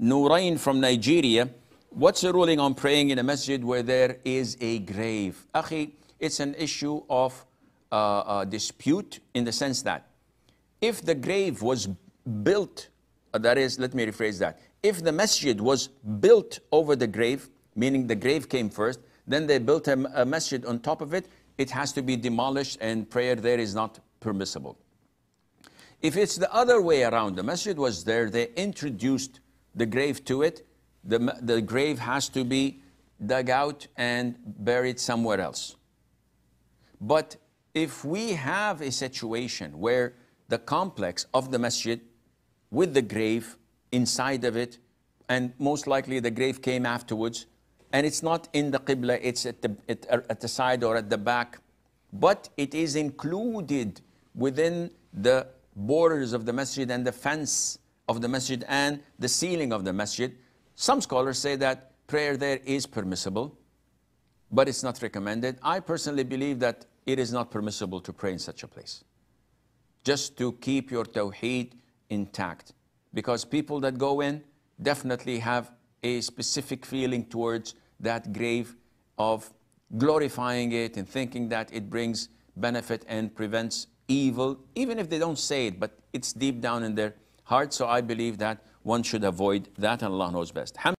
Nurain from Nigeria, what's the ruling on praying in a masjid where there is a grave? Akhi, it's an issue of uh, uh dispute in the sense that if the grave was built, uh, that is, let me rephrase that. If the masjid was built over the grave, meaning the grave came first, then they built a, a masjid on top of it, it has to be demolished and prayer there is not permissible. If it's the other way around, the masjid was there, they introduced the grave to it, the, the grave has to be dug out and buried somewhere else. But if we have a situation where the complex of the masjid with the grave inside of it, and most likely the grave came afterwards, and it's not in the qibla, it's at the, at, at the side or at the back, but it is included within the borders of the masjid and the fence of the masjid and the ceiling of the masjid. Some scholars say that prayer there is permissible, but it's not recommended. I personally believe that it is not permissible to pray in such a place. Just to keep your tawheed intact. Because people that go in definitely have a specific feeling towards that grave of glorifying it and thinking that it brings benefit and prevents evil, even if they don't say it, but it's deep down in their hard. So I believe that one should avoid that, and Allah knows best.